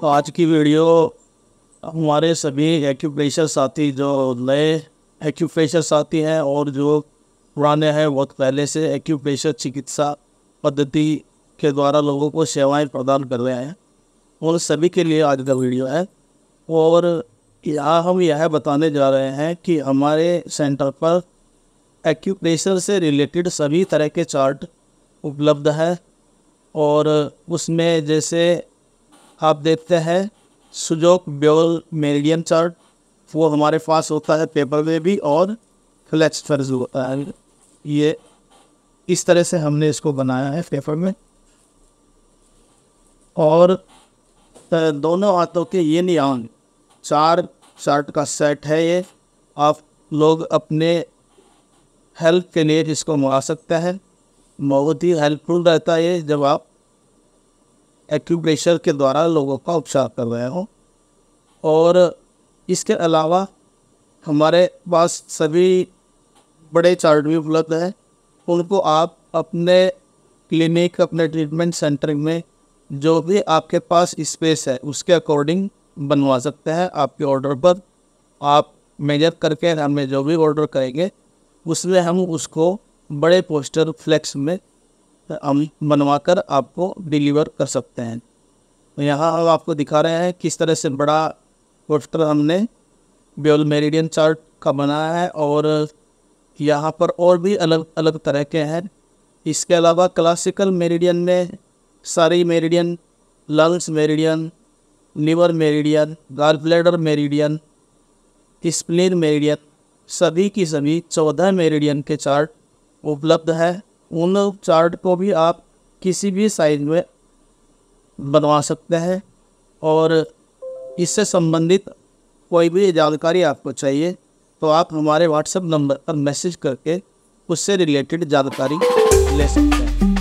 तो आज की वीडियो हमारे सभी एक्यूप्रेशर साथी जो नए एक्यूप्रेशर साथी हैं और जो पुराने हैं बहुत पहले से एक्यूप्रेशर चिकित्सा पद्धति के द्वारा लोगों को सेवाएं प्रदान कर रहे हैं उन सभी के लिए आज का वीडियो है और यहाँ हम यह बताने जा रहे हैं कि हमारे सेंटर पर एक्यूप्रेशर से रिलेटेड सभी तरह के चार्ट उपलब्ध है और उसमें जैसे आप देखते हैं सुजोक ब्योल मेरिडियन चार्ट वो हमारे पास होता है पेपर में भी और फ्लैक्स फर्ज होता है ये इस तरह से हमने इसको बनाया है पेपर में और दोनों हाथों के ये नियान चार चार्ट का सेट है ये आप लोग अपने हेल्प के लिए इसको मंगा सकते हैं बहुत ही हेल्पफुल रहता है ये जब आप एक्यूप्रेशर के द्वारा लोगों का उपचार कर रहे हों और इसके अलावा हमारे पास सभी बड़े चार्ट भी उपलब्ध हैं उनको आप अपने क्लिनिक अपने ट्रीटमेंट सेंटर में जो भी आपके पास स्पेस है उसके अकॉर्डिंग बनवा सकते हैं आपके ऑर्डर पर आप मेजर करके हमें जो भी ऑर्डर करेंगे उसमें हम उसको बड़े पोस्टर फ्लेक्स में हम बनवा कर आपको डिलीवर कर सकते हैं यहाँ हम आपको दिखा रहे हैं किस तरह से बड़ा पोस्टर हमने ब्योल मेरिडियन चार्ट का बनाया है और यहाँ पर और भी अलग अलग तरह के हैं इसके अलावा क्लासिकल मेरिडियन में सारी meridian lungs meridian liver meridian gall bladder meridian spleen meridian सभी की सभी चौदह मेरिडियन के चार्ट उपलब्ध है उन चार्ट को भी आप किसी भी साइज में बनवा सकते हैं और इससे संबंधित कोई भी जानकारी आपको चाहिए तो आप हमारे व्हाट्सएप नंबर पर मैसेज करके उससे रिलेटेड जानकारी ले सकते हैं